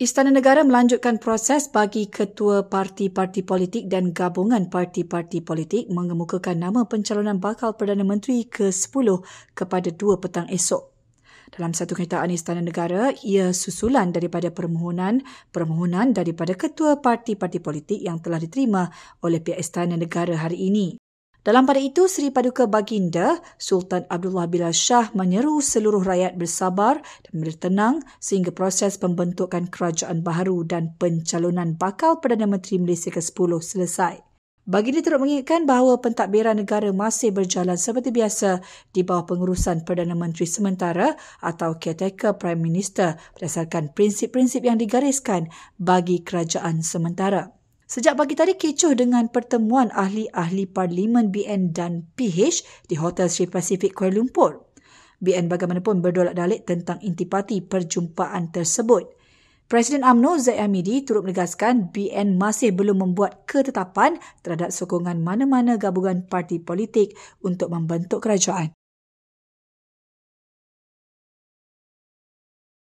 Istana Negara melanjutkan proses bagi ketua parti-parti politik dan gabungan parti-parti politik mengemukakan nama pencalonan bakal Perdana Menteri ke-10 kepada 2 petang esok. Dalam satu kenyataan Istana Negara, ia susulan daripada permohonan permohonan daripada ketua parti-parti politik yang telah diterima oleh pihak Istana Negara hari ini. Dalam pada itu, Seri Paduka Baginda, Sultan Abdullah bila Shah menyeru seluruh rakyat bersabar dan bertenang sehingga proses pembentukan kerajaan baru dan pencalonan bakal Perdana Menteri Malaysia ke-10 selesai. Baginda turut mengingatkan bahawa pentadbiran negara masih berjalan seperti biasa di bawah pengurusan Perdana Menteri Sementara atau Caretaker Prime Minister berdasarkan prinsip-prinsip yang digariskan bagi kerajaan sementara. Sejak pagi tadi kecoh dengan pertemuan ahli-ahli Parlimen BN dan PH di Hotel Sri Pacific Kuala Lumpur. BN bagaimanapun berdolak dalik tentang intipati perjumpaan tersebut. Presiden UMNO Zaid Amidi turut menegaskan BN masih belum membuat ketetapan terhadap sokongan mana-mana gabungan parti politik untuk membentuk kerajaan.